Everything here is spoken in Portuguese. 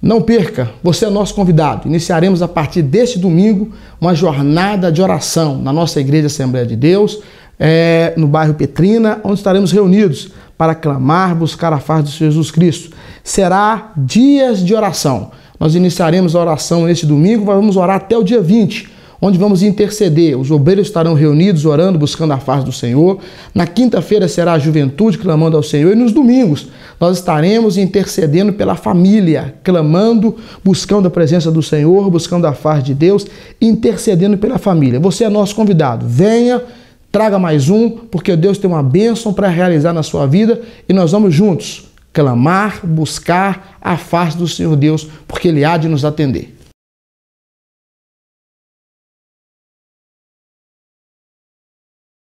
Não perca, você é nosso convidado. Iniciaremos a partir deste domingo uma jornada de oração na nossa Igreja Assembleia de Deus, é, no bairro Petrina, onde estaremos reunidos para clamar, buscar a face de Jesus Cristo. Será dias de oração. Nós iniciaremos a oração neste domingo, vamos orar até o dia 20 onde vamos interceder. Os obreiros estarão reunidos, orando, buscando a face do Senhor. Na quinta-feira será a juventude clamando ao Senhor. E nos domingos nós estaremos intercedendo pela família, clamando, buscando a presença do Senhor, buscando a face de Deus, intercedendo pela família. Você é nosso convidado. Venha. Traga mais um, porque Deus tem uma bênção para realizar na sua vida e nós vamos juntos clamar, buscar a face do Senhor Deus, porque Ele há de nos atender.